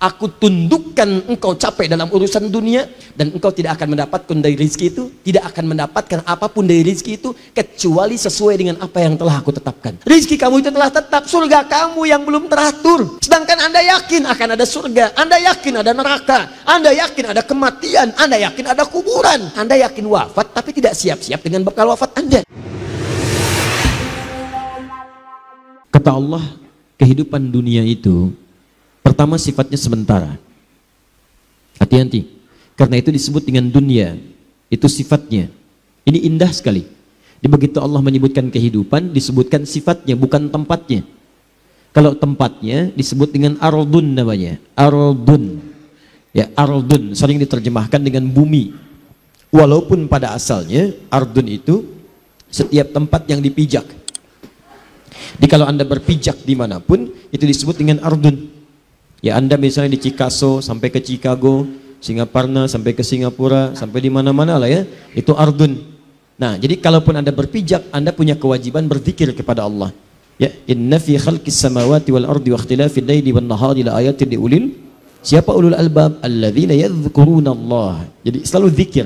Aku tundukkan engkau capek dalam urusan dunia dan engkau tidak akan mendapatkan dari rizki itu, tidak akan mendapatkan apapun dari rizki itu kecuali sesuai dengan apa yang telah aku tetapkan. Rizki kamu itu telah tetap, surga kamu yang belum teratur. Sedangkan Anda yakin akan ada surga, Anda yakin ada neraka, Anda yakin ada kematian, Anda yakin ada kuburan, Anda yakin wafat tapi tidak siap-siap dengan bekal wafat Anda. Kata Allah, kehidupan dunia itu pertama sifatnya sementara. Hati-hati. Karena itu disebut dengan dunia. Itu sifatnya. Ini indah sekali. Di begitu Allah menyebutkan kehidupan, disebutkan sifatnya, bukan tempatnya. Kalau tempatnya disebut dengan ardun namanya. Ardun. Ya, ardun sering diterjemahkan dengan bumi. Walaupun pada asalnya ardun itu setiap tempat yang dipijak. Jadi kalau Anda berpijak dimanapun, itu disebut dengan ardun. Ya Anda misalnya di Chicago sampai ke Chicago, Singaparna sampai ke Singapura, sampai di mana-mana lah ya, itu ardun. Nah, jadi kalaupun Anda berpijak, Anda punya kewajiban berzikir kepada Allah. Ya, inna fi khalqis samawati wal ardi wa ikhtilafil laili wan nahari la ayatin li ulil siapa ulul albab alladzina yadhkuruna Allah. Jadi selalu zikir.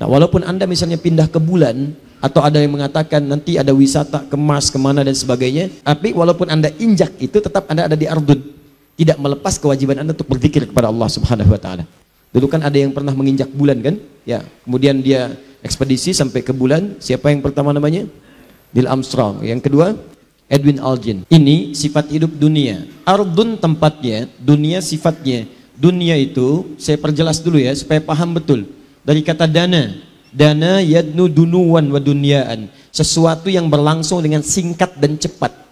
Nah, walaupun Anda misalnya pindah ke bulan atau ada yang mengatakan nanti ada wisata ke Mars kemana dan sebagainya, tapi walaupun Anda injak itu tetap Anda ada di ardun tidak melepas kewajiban Anda untuk berzikir kepada Allah Subhanahu wa taala. Dulu kan ada yang pernah menginjak bulan kan? Ya, kemudian dia ekspedisi sampai ke bulan. Siapa yang pertama namanya? Neil Armstrong. Yang kedua, Edwin Aldrin. Ini sifat hidup dunia. Ardun tempatnya, dunia sifatnya. Dunia itu saya perjelas dulu ya supaya paham betul. Dari kata dana, dana yadnu dunuan wa dunyaan. Sesuatu yang berlangsung dengan singkat dan cepat.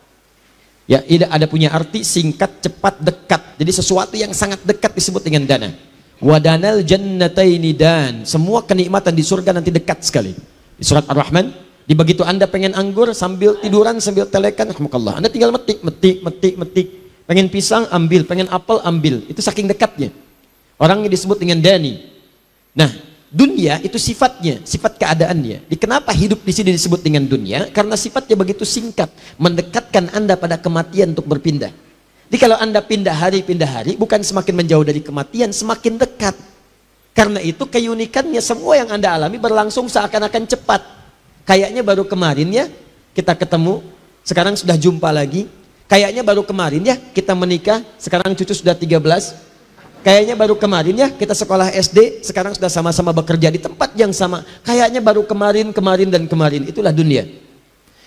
Ya, tidak ada punya arti singkat, cepat, dekat. Jadi sesuatu yang sangat dekat disebut dengan dana. Wadanal jannataini dan. Semua kenikmatan di surga nanti dekat sekali. Di surat Ar-Rahman, di begitu Anda pengen anggur sambil tiduran, sambil telekan, Alhamdulillah. Anda tinggal metik, metik, metik, metik. Pengen pisang, ambil. Pengen apel, ambil. Itu saking dekatnya. Orang yang disebut dengan dani. Nah, Dunia itu sifatnya, sifat keadaannya. Di Kenapa hidup di sini disebut dengan dunia? Karena sifatnya begitu singkat, mendekatkan Anda pada kematian untuk berpindah. Jadi kalau Anda pindah hari, pindah hari, bukan semakin menjauh dari kematian, semakin dekat. Karena itu keunikannya semua yang Anda alami berlangsung seakan-akan cepat. Kayaknya baru kemarin ya kita ketemu, sekarang sudah jumpa lagi. Kayaknya baru kemarin ya kita menikah, sekarang cucu sudah 13, Kayaknya baru kemarin ya kita sekolah SD, sekarang sudah sama-sama bekerja di tempat yang sama. Kayaknya baru kemarin, kemarin, dan kemarin. Itulah dunia.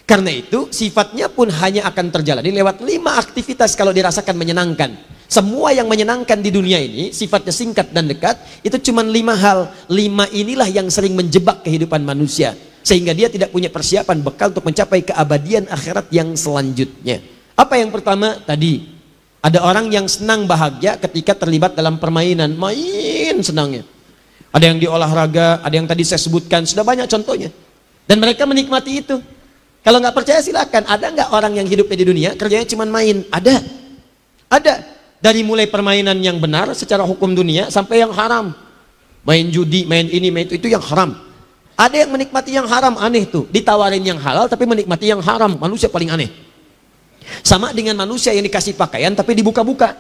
Karena itu sifatnya pun hanya akan terjalani lewat lima aktivitas kalau dirasakan menyenangkan. Semua yang menyenangkan di dunia ini sifatnya singkat dan dekat itu cuma lima hal. Lima inilah yang sering menjebak kehidupan manusia. Sehingga dia tidak punya persiapan bekal untuk mencapai keabadian akhirat yang selanjutnya. Apa yang pertama tadi? Ada orang yang senang bahagia ketika terlibat dalam permainan, main senangnya. Ada yang di olahraga, ada yang tadi saya sebutkan, sudah banyak contohnya. Dan mereka menikmati itu. Kalau nggak percaya silahkan, ada nggak orang yang hidupnya di dunia kerjanya cuma main? Ada. Ada. Dari mulai permainan yang benar secara hukum dunia sampai yang haram. Main judi, main ini, main itu, itu yang haram. Ada yang menikmati yang haram, aneh tuh. Ditawarin yang halal tapi menikmati yang haram, manusia paling aneh. Sama dengan manusia yang dikasih pakaian tapi dibuka-buka.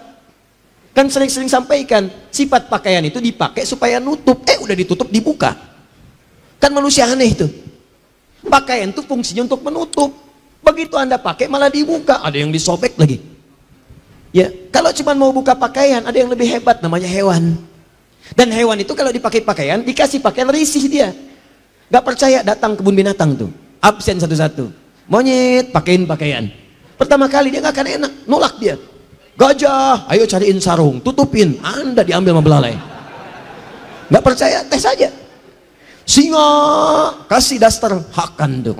Kan sering-sering sampaikan, sifat pakaian itu dipakai supaya nutup. Eh udah ditutup, dibuka. Kan manusia aneh itu. Pakaian itu fungsinya untuk menutup. Begitu Anda pakai malah dibuka. Ada yang disobek lagi. Ya, kalau cuma mau buka pakaian, ada yang lebih hebat namanya hewan. Dan hewan itu kalau dipakai pakaian, dikasih pakaian risih dia. Gak percaya datang kebun binatang tuh. Absen satu-satu. Monyet, pakaiin pakaian. Pertama kali dia nggak akan enak, nolak dia. Gajah, ayo cariin sarung, tutupin, Anda diambil sama belalai. Nggak percaya, tes aja. Singa, kasih daster, hakan tuh.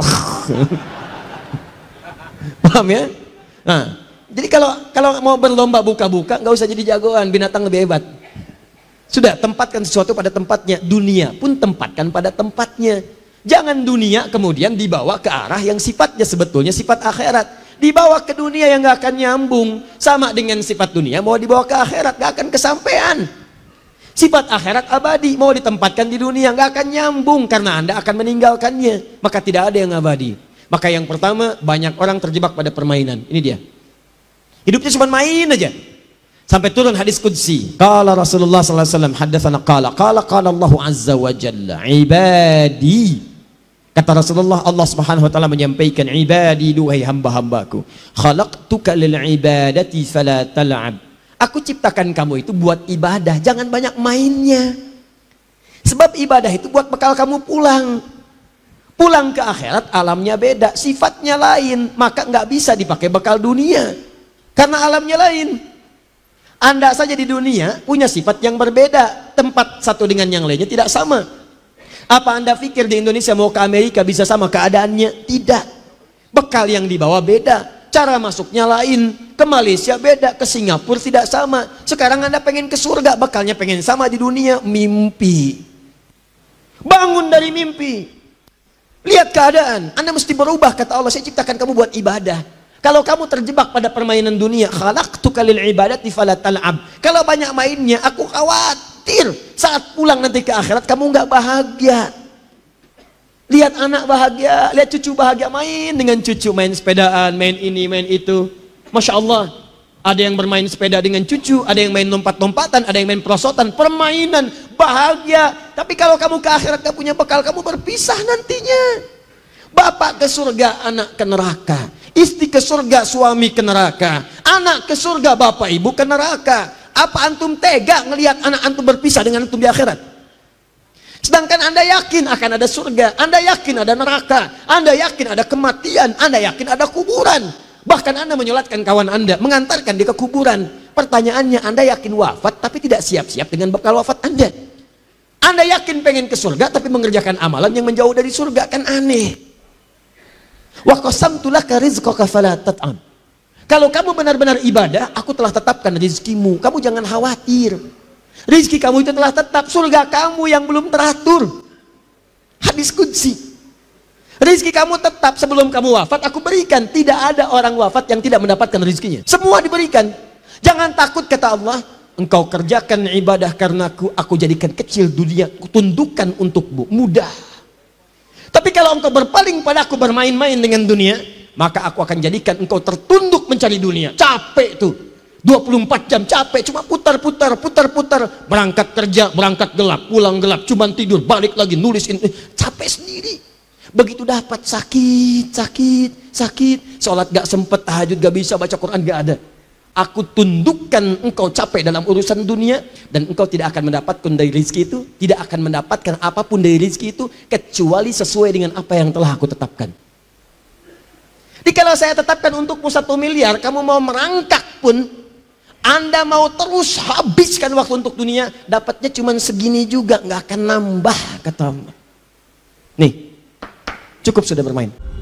Paham ya? Nah, jadi kalau kalau mau berlomba buka-buka, nggak usah jadi jagoan, binatang lebih hebat. Sudah, tempatkan sesuatu pada tempatnya. Dunia pun tempatkan pada tempatnya. Jangan dunia kemudian dibawa ke arah yang sifatnya sebetulnya sifat akhirat dibawa ke dunia yang gak akan nyambung sama dengan sifat dunia mau dibawa ke akhirat gak akan kesampaian sifat akhirat abadi mau ditempatkan di dunia gak akan nyambung karena anda akan meninggalkannya maka tidak ada yang abadi maka yang pertama banyak orang terjebak pada permainan ini dia hidupnya cuma main aja sampai turun hadis kudsi Kala Rasulullah sallallahu alaihi wasallam hadatsana qala qala qala Allah azza wa jalla ibadi Kata Rasulullah Allah Subhanahu wa taala menyampaikan ibadi duhai hamba-hambaku. Khalaqtuka lil ibadati fala tal'ab. Aku ciptakan kamu itu buat ibadah, jangan banyak mainnya. Sebab ibadah itu buat bekal kamu pulang. Pulang ke akhirat alamnya beda, sifatnya lain, maka nggak bisa dipakai bekal dunia. Karena alamnya lain. Anda saja di dunia punya sifat yang berbeda. Tempat satu dengan yang lainnya tidak sama. Apa Anda pikir di Indonesia mau ke Amerika bisa sama keadaannya? Tidak. Bekal yang dibawa beda. Cara masuknya lain. Ke Malaysia beda, ke Singapura tidak sama. Sekarang Anda pengen ke surga, bekalnya pengen sama di dunia. Mimpi. Bangun dari mimpi. Lihat keadaan. Anda mesti berubah, kata Allah. Saya ciptakan kamu buat ibadah. Kalau kamu terjebak pada permainan dunia, khalaqtuka lil ibadati falatal'ab. Kalau banyak mainnya, aku khawatir khawatir saat pulang nanti ke akhirat kamu nggak bahagia. Lihat anak bahagia, lihat cucu bahagia main dengan cucu main sepedaan, main ini, main itu. Masya Allah, ada yang bermain sepeda dengan cucu, ada yang main lompat-lompatan, ada yang main perosotan, permainan, bahagia. Tapi kalau kamu ke akhirat gak punya bekal, kamu berpisah nantinya. Bapak ke surga, anak ke neraka. Istri ke surga, suami ke neraka. Anak ke surga, bapak ibu ke neraka. Apa antum tega ngelihat anak antum berpisah dengan antum di akhirat? Sedangkan Anda yakin akan ada surga, Anda yakin ada neraka, Anda yakin ada kematian, Anda yakin ada kuburan. Bahkan Anda menyolatkan kawan Anda, mengantarkan dia ke kuburan. Pertanyaannya, Anda yakin wafat tapi tidak siap-siap dengan bekal wafat Anda. Anda yakin pengen ke surga tapi mengerjakan amalan yang menjauh dari surga kan aneh. Wa qasamtu laka rizqaka fala tat'am. Kalau kamu benar-benar ibadah, aku telah tetapkan rezekimu. Kamu jangan khawatir. rizki kamu itu telah tetap. Surga kamu yang belum teratur. Hadis kunci. Rezeki kamu tetap sebelum kamu wafat, aku berikan. Tidak ada orang wafat yang tidak mendapatkan rizkinya. Semua diberikan. Jangan takut kata Allah. Engkau kerjakan ibadah karena aku aku jadikan kecil dunia, kutundukkan untukmu. Mudah. Tapi kalau engkau berpaling pada aku bermain-main dengan dunia, maka aku akan jadikan engkau tertunduk mencari dunia capek tuh 24 jam capek cuma putar-putar putar-putar berangkat kerja berangkat gelap pulang gelap cuman tidur balik lagi nulis ini capek sendiri begitu dapat sakit sakit sakit sholat gak sempet tahajud gak bisa baca Quran gak ada aku tundukkan engkau capek dalam urusan dunia dan engkau tidak akan mendapatkan dari rizki itu tidak akan mendapatkan apapun dari rizki itu kecuali sesuai dengan apa yang telah aku tetapkan kalau saya tetapkan untukmu satu miliar, kamu mau merangkak pun, Anda mau terus habiskan waktu untuk dunia, dapatnya cuma segini juga, nggak akan nambah, kata Allah. Nih, cukup sudah bermain.